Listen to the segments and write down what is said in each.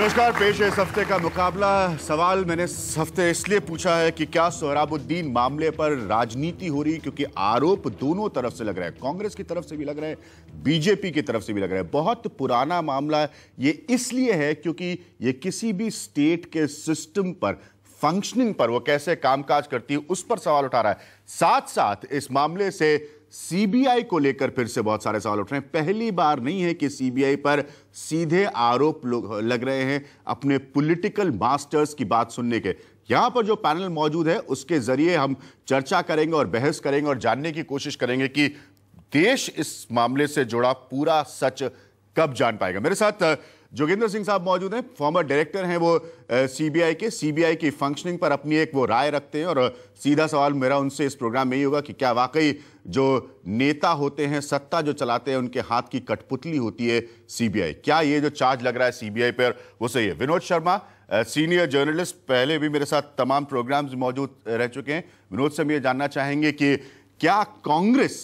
नमस्कार पेश है इस हफ्ते का मुकाबला सवाल मैंने इस हफ्ते इसलिए पूछा है कि क्या सोहराबुद्दीन मामले पर राजनीति हो रही क्योंकि आरोप दोनों तरफ से लग रहा है कांग्रेस की तरफ से भी लग रहा है बीजेपी की तरफ से भी लग रहा है बहुत पुराना मामला ये इसलिए है क्योंकि ये किसी भी स्टेट के सिस्टम पर फंक्शनिंग पर वो कैसे कामकाज करती है उस पर सवाल उठा रहा है साथ साथ इस मामले से सीबीआई को लेकर फिर से बहुत सारे सवाल उठ रहे हैं पहली बार नहीं है कि सीबीआई पर सीधे आरोप लग रहे हैं अपने पॉलिटिकल मास्टर्स की बात सुनने के यहां पर जो पैनल मौजूद है उसके जरिए हम चर्चा करेंगे और बहस करेंगे और जानने की कोशिश करेंगे कि देश इस मामले से जुड़ा पूरा सच कब जान पाएगा मेरे साथ जोगिंदर सिंह साहब मौजूद हैं फॉर्मर डायरेक्टर हैं वो सीबीआई के सीबीआई की फंक्शनिंग पर अपनी एक वो राय रखते हैं और सीधा सवाल मेरा उनसे इस प्रोग्राम में ही होगा कि क्या वाकई जो नेता होते हैं सत्ता जो चलाते हैं उनके हाथ की कठपुतली होती है सीबीआई क्या ये जो चार्ज लग रहा है सीबीआई पर वो सही है विनोद शर्मा सीनियर जर्नलिस्ट पहले भी मेरे साथ तमाम प्रोग्राम्स मौजूद रह चुके हैं विनोद से हम ये जानना चाहेंगे कि क्या कांग्रेस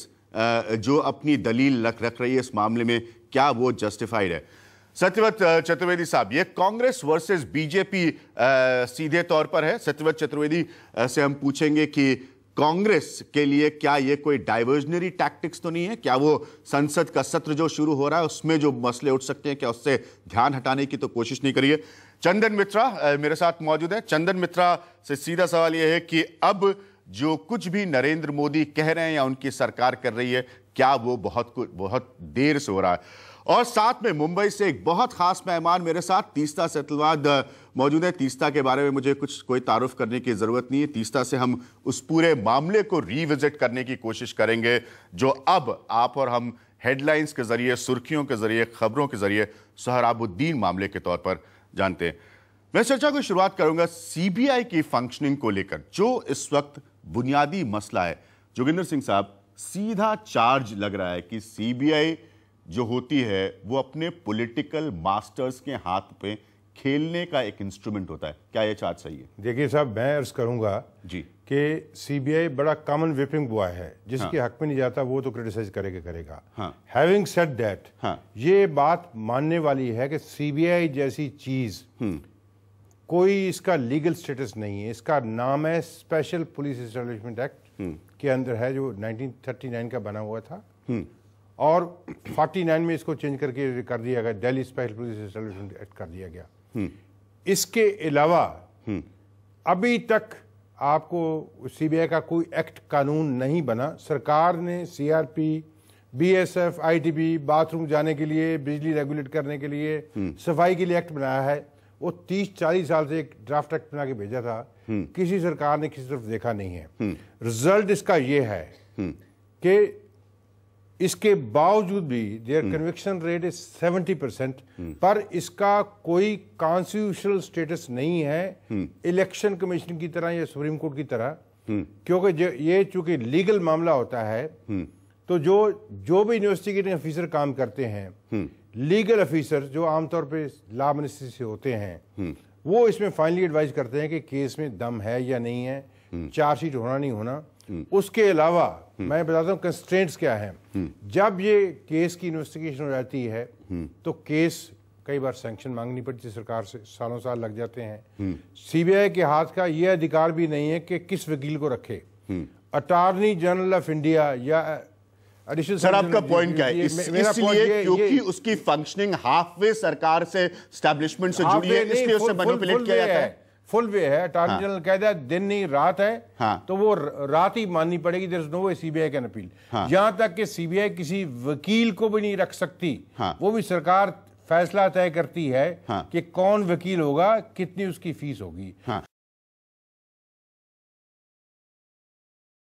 जो अपनी दलील रख रख रही है इस मामले में क्या वो जस्टिफाइड है सत्यव्रत चतुर्वेदी साहब ये कांग्रेस वर्सेस बीजेपी सीधे तौर पर है सत्यव्रत चतुर्वेदी से हम पूछेंगे कि कांग्रेस के लिए क्या ये कोई डाइवर्जनरी टैक्टिक्स तो नहीं है क्या वो संसद का सत्र जो शुरू हो रहा है उसमें जो मसले उठ सकते हैं क्या उससे ध्यान हटाने की तो कोशिश नहीं करिए चंदन मित्रा मेरे साथ मौजूद है चंदन मित्रा से सीधा सवाल यह है कि अब जो कुछ भी नरेंद्र मोदी कह रहे हैं या उनकी सरकार कर रही है क्या वो बहुत कुछ बहुत देर से हो रहा है और साथ में मुंबई से एक बहुत खास मेहमान मेरे साथ तीस्ता सतलवाद मौजूद है तीस्ता के बारे में मुझे कुछ कोई तारुफ करने की ज़रूरत नहीं है तीस्ता से हम उस पूरे मामले को रिविजिट करने की कोशिश करेंगे जो अब आप और हम हेडलाइंस के ज़रिए सुर्खियों के ज़रिए खबरों के ज़रिए सहराबुद्दीन मामले के तौर पर जानते हैं मैं चर्चा को शुरुआत करूंगा सीबीआई की फंक्शनिंग को लेकर जो इस वक्त बुनियादी मसला है जोगिंदर सिंह साहब सीधा चार्ज लग रहा है कि सीबीआई जो होती है वो अपने पॉलिटिकल मास्टर्स के हाथ पे खेलने का एक इंस्ट्रूमेंट होता है क्या ये चार्ज सही है देखिए साहब मैं अर्ज करूंगा जी कि सीबीआई बड़ा कॉमन विपिंग बॉय है जिसके हाँ. हक में नहीं जाता वो तो क्रिटिसाइज करेगा करेगा हैविंग सेड दैट ये बात मानने वाली है कि सीबीआई जैसी चीज हम्म। कोई इसका लीगल स्टेटस नहीं है इसका नाम है स्पेशल पुलिस एस्टेब्लिशमेंट एक्ट के अंदर है जो 1939 का बना हुआ था हम्म। और 49 में इसको चेंज करके कर दिया गया Delhi special police installation act कर दिया गया हम्म। इसके अलावा हम्म। अभी तक आपको सीबीआई का कोई एक्ट कानून नहीं बना सरकार ने सीआरपी बीएसएफ आईटीबी बाथरूम जाने के लिए बिजली रेगुलेट करने के लिए हम्म। सफाई के लिए एक्ट बनाया है वो तीस चालीस साल से एक ड्राफ्ट एक्ट बना के भेजा था किसी सरकार ने किसी तरफ देखा नहीं है रिजल्ट इसका ये है कि इसके बावजूद भी their conviction rate is 70 percent पर इसका कोई कॉन्स्टिट्यूशनल स्टेटस नहीं है इलेक्शन हम्म। कमीशन की तरह या सुप्रीम कोर्ट की तरह हम्म। क्योंकि ये चूंकि लीगल मामला होता है हम्म। तो जो जो भी इन्वेस्टिगेटिंग ऑफिसर काम करते हैं लीगल ऑफिसर जो आमतौर पर लॉ मिनिस्ट्री से होते हैं वो इसमें फाइनली एडवाइज करते हैं कि केस में दम है या नहीं है चार्जशीट होना नहीं होना हम्म। उसके अलावा हम्म। मैं बताता हूँ कंस्ट्रेंट्स क्या हैं हम्म। जब ये केस की इन्वेस्टिगेशन हो जाती है तो केस कई बार सैंक्शन मांगनी पड़ती है सरकार से सालों साल लग जाते हैं सीबीआई के हाथ का यह अधिकार भी नहीं है कि किस वकील को रखे अटॉर्नी जनरल ऑफ इंडिया या एडिशनल uh, सर आपका पॉइंट क्या है इसलिए क्योंकि उसकी फंक्शनिंग हाफ वे सरकार से स्टैब्लिशमेंट से जुड़ी है इसलिए उसे मैनिपुलेट किया जाता है फुल वे है अटॉर्नी हाँ। जनरल कह दिया दिन नहीं रात है हाँ। तो वो रात ही माननी पड़ेगी there is no way CBI can appeal हाँ। यहां तक कि सीबीआई किसी वकील को भी नहीं रख सकती हाँ। वो भी सरकार फैसला तय करती है हाँ। कि कौन वकील होगा कितनी उसकी फीस होगी हाँ।